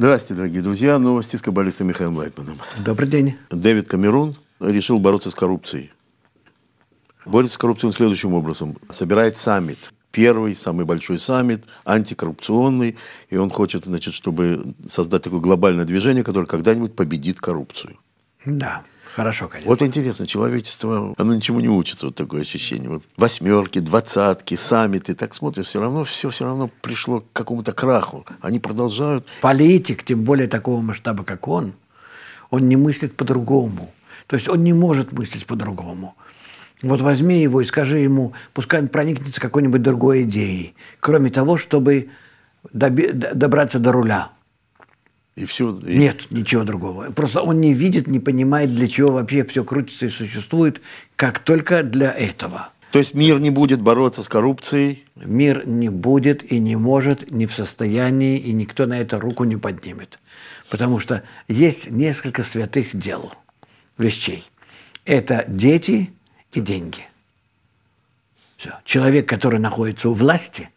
Здравствуйте, дорогие друзья. Новости с каббалистом Михаилом Лайтманом. Добрый день. Дэвид Камерун решил бороться с коррупцией. Борется с коррупцией следующим образом. Собирает саммит. Первый, самый большой саммит, антикоррупционный. И он хочет, значит, чтобы создать такое глобальное движение, которое когда-нибудь победит коррупцию. Да. Хорошо, конечно. Вот интересно, человечество, оно ничему не учится, вот такое ощущение. Вот восьмерки, двадцатки, саммиты, так смотришь, все равно все все равно пришло к какому-то краху. Они продолжают. Политик, тем более такого масштаба, как он, он не мыслит по-другому. То есть он не может мыслить по-другому. Вот возьми его и скажи ему, пускай он проникнется какой-нибудь другой идеей, кроме того, чтобы добраться до руля – и все, и... Нет ничего другого. Просто он не видит, не понимает, для чего вообще все крутится и существует, как только для этого. То есть мир не будет бороться с коррупцией? Мир не будет и не может, не в состоянии, и никто на это руку не поднимет. Потому что есть несколько святых дел, вещей. Это дети и деньги. Все. Человек, который находится у власти,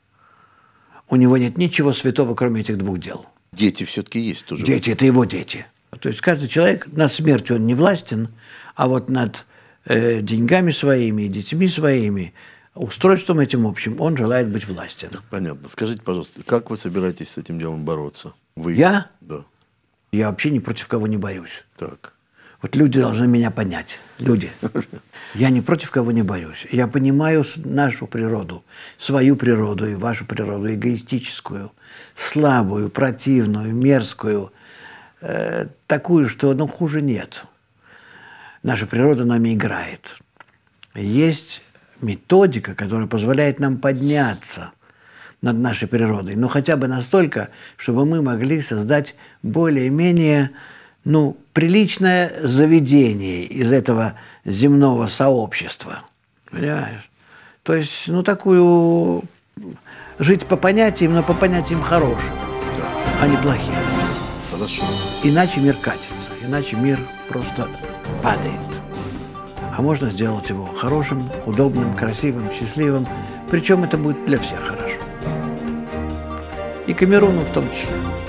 у него нет ничего святого, кроме этих двух дел – дети все-таки есть тоже. Дети – это его дети. То есть каждый человек над смертью он не властен, а вот над э, деньгами своими детьми своими, устройством этим общим, он желает быть властен. Понятно. Скажите, пожалуйста, как вы собираетесь с этим делом бороться? Вы? Я? Да. Я вообще ни против кого не борюсь. Так. Вот люди должны меня понять. Люди. Я ни против кого не боюсь. Я понимаю нашу природу, свою природу и вашу природу, эгоистическую, слабую, противную, мерзкую, э, такую, что ну, хуже нет. Наша природа нами играет. Есть методика, которая позволяет нам подняться над нашей природой, но хотя бы настолько, чтобы мы могли создать более-менее ну, приличное заведение из этого земного сообщества. Понимаешь? То есть, ну, такую... Жить по понятиям, но по понятиям хорошим, да. а не плохим. Хорошо. Иначе мир катится, иначе мир просто падает. А можно сделать его хорошим, удобным, красивым, счастливым. Причем это будет для всех хорошо. И Камеруну в том числе.